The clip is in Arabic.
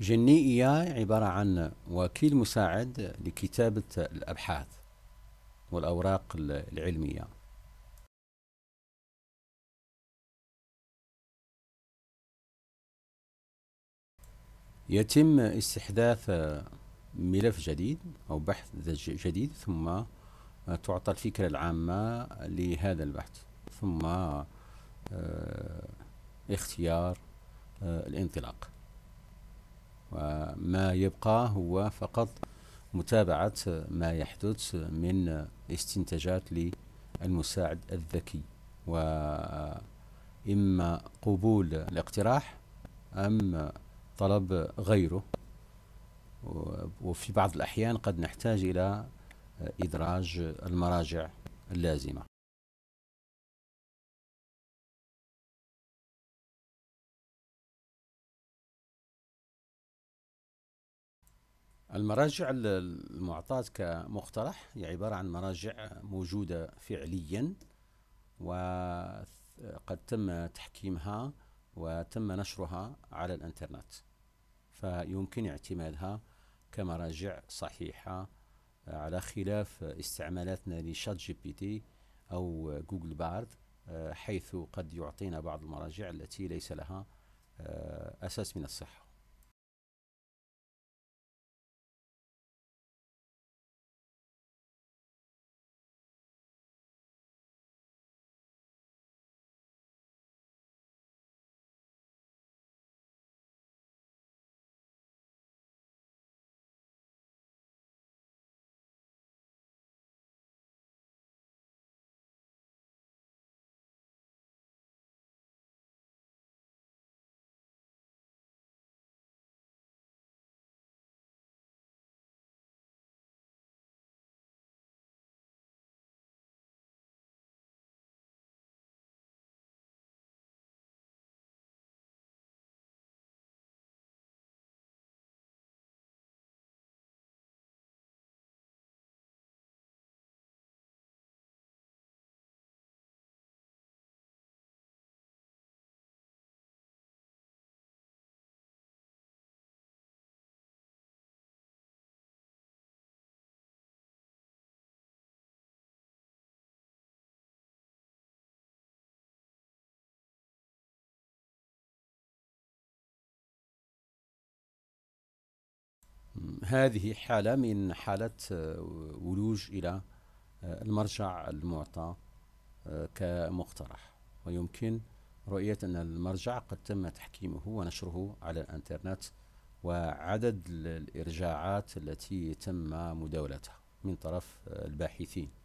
جني إياي عبارة عن وكيل مساعد لكتابة الأبحاث والأوراق العلمية يتم استحداث ملف جديد أو بحث جديد ثم تعطى الفكرة العامة لهذا البحث ثم آه، اختيار آه، الانطلاق وما يبقى هو فقط متابعة ما يحدث من استنتاجات للمساعد الذكي وإما قبول الاقتراح أم طلب غيره وفي بعض الأحيان قد نحتاج إلى إدراج المراجع اللازمة المراجع المعطاة كمقترح هي عبارة عن مراجع موجودة فعليا وقد تم تحكيمها وتم نشرها على الانترنت فيمكن اعتمادها كمراجع صحيحة آه، على خلاف استعمالاتنا لشات جي بي تي أو جوجل بارد آه، حيث قد يعطينا بعض المراجع التي ليس لها آه، أساس من الصحة هذه حالة من حالات آه، ولوج إلى آه، المرجع المعطى آه، كمقترح ويمكن رؤية أن المرجع قد تم تحكيمه ونشره على الإنترنت وعدد الإرجاعات التي تم مداولتها من طرف الباحثين